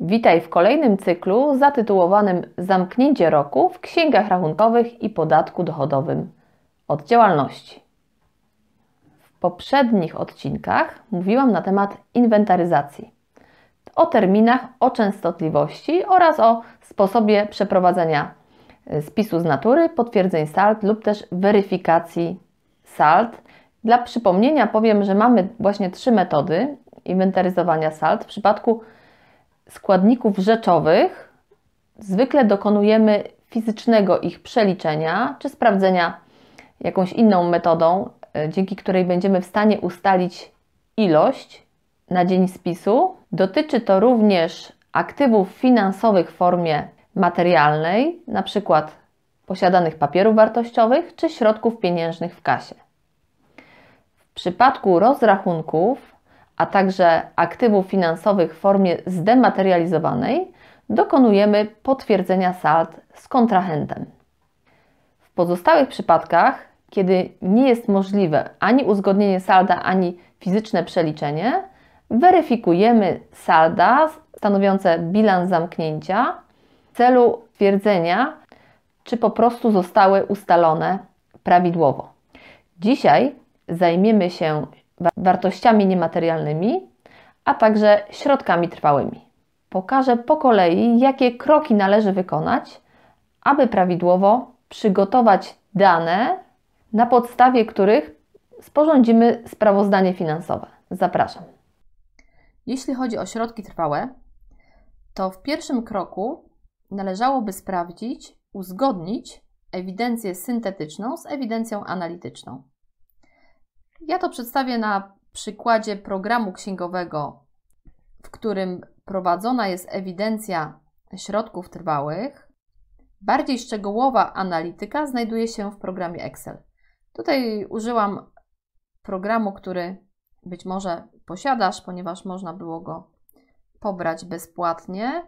Witaj w kolejnym cyklu zatytułowanym Zamknięcie roku w księgach rachunkowych i podatku dochodowym od działalności. W poprzednich odcinkach mówiłam na temat inwentaryzacji, o terminach, o częstotliwości oraz o sposobie przeprowadzenia e, spisu z natury, potwierdzeń SALT lub też weryfikacji SALT. Dla przypomnienia powiem, że mamy właśnie trzy metody inwentaryzowania SALT w przypadku składników rzeczowych zwykle dokonujemy fizycznego ich przeliczenia czy sprawdzenia jakąś inną metodą, e, dzięki której będziemy w stanie ustalić ilość na dzień spisu. Dotyczy to również aktywów finansowych w formie materialnej, np. posiadanych papierów wartościowych czy środków pieniężnych w kasie. W przypadku rozrachunków a także aktywów finansowych w formie zdematerializowanej, dokonujemy potwierdzenia sald z kontrahentem. W pozostałych przypadkach, kiedy nie jest możliwe ani uzgodnienie salda, ani fizyczne przeliczenie, weryfikujemy salda stanowiące bilans zamknięcia w celu twierdzenia, czy po prostu zostały ustalone prawidłowo. Dzisiaj zajmiemy się wartościami niematerialnymi, a także środkami trwałymi. Pokażę po kolei, jakie kroki należy wykonać, aby prawidłowo przygotować dane, na podstawie których sporządzimy sprawozdanie finansowe. Zapraszam. Jeśli chodzi o środki trwałe, to w pierwszym kroku należałoby sprawdzić, uzgodnić ewidencję syntetyczną z ewidencją analityczną. Ja to przedstawię na przykładzie programu księgowego, w którym prowadzona jest ewidencja środków trwałych. Bardziej szczegółowa analityka znajduje się w programie Excel. Tutaj użyłam programu, który być może posiadasz, ponieważ można było go pobrać bezpłatnie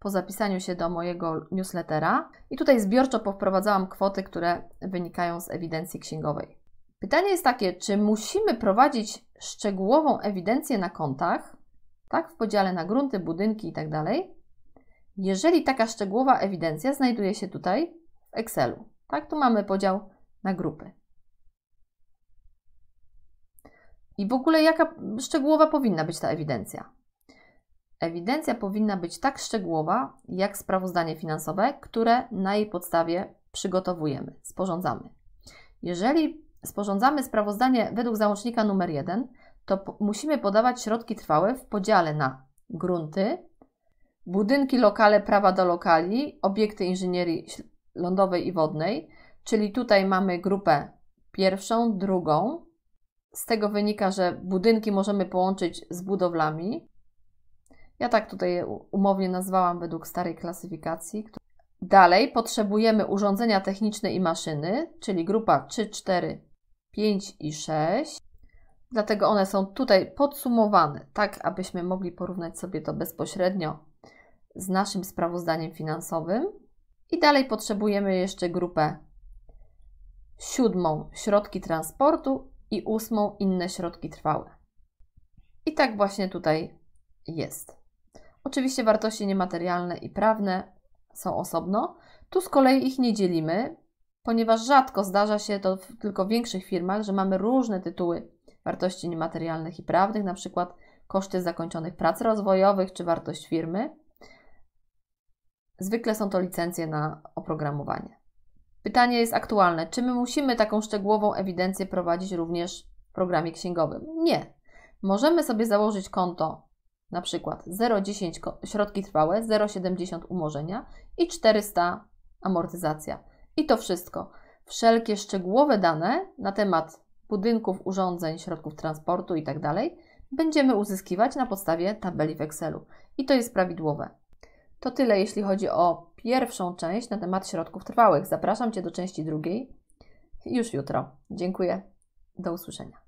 po zapisaniu się do mojego newslettera. I tutaj zbiorczo powprowadzałam kwoty, które wynikają z ewidencji księgowej. Pytanie jest takie, czy musimy prowadzić szczegółową ewidencję na kontach, tak, w podziale na grunty, budynki itd., tak jeżeli taka szczegółowa ewidencja znajduje się tutaj w Excelu. Tak, tu mamy podział na grupy. I w ogóle jaka szczegółowa powinna być ta ewidencja? Ewidencja powinna być tak szczegółowa, jak sprawozdanie finansowe, które na jej podstawie przygotowujemy, sporządzamy. Jeżeli sporządzamy sprawozdanie według załącznika numer 1, to musimy podawać środki trwałe w podziale na grunty, budynki, lokale, prawa do lokali, obiekty inżynierii lądowej i wodnej, czyli tutaj mamy grupę pierwszą, drugą. Z tego wynika, że budynki możemy połączyć z budowlami. Ja tak tutaj umownie nazwałam według starej klasyfikacji. Dalej potrzebujemy urządzenia techniczne i maszyny, czyli grupa 3, 4, 5 i 6. Dlatego one są tutaj podsumowane, tak abyśmy mogli porównać sobie to bezpośrednio z naszym sprawozdaniem finansowym. I dalej potrzebujemy jeszcze grupę siódmą środki transportu i ósmą inne środki trwałe. I tak właśnie tutaj jest. Oczywiście wartości niematerialne i prawne są osobno. Tu z kolei ich nie dzielimy, Ponieważ rzadko zdarza się to w tylko większych firmach, że mamy różne tytuły wartości niematerialnych i prawnych, na przykład koszty zakończonych prac rozwojowych czy wartość firmy. Zwykle są to licencje na oprogramowanie. Pytanie jest aktualne: czy my musimy taką szczegółową ewidencję prowadzić również w programie księgowym? Nie. Możemy sobie założyć konto na przykład 0,10 środki trwałe, 0,70 umorzenia i 400 amortyzacja. I to wszystko. Wszelkie szczegółowe dane na temat budynków, urządzeń, środków transportu itd. Tak będziemy uzyskiwać na podstawie tabeli w Excelu. I to jest prawidłowe. To tyle, jeśli chodzi o pierwszą część na temat środków trwałych. Zapraszam Cię do części drugiej już jutro. Dziękuję. Do usłyszenia.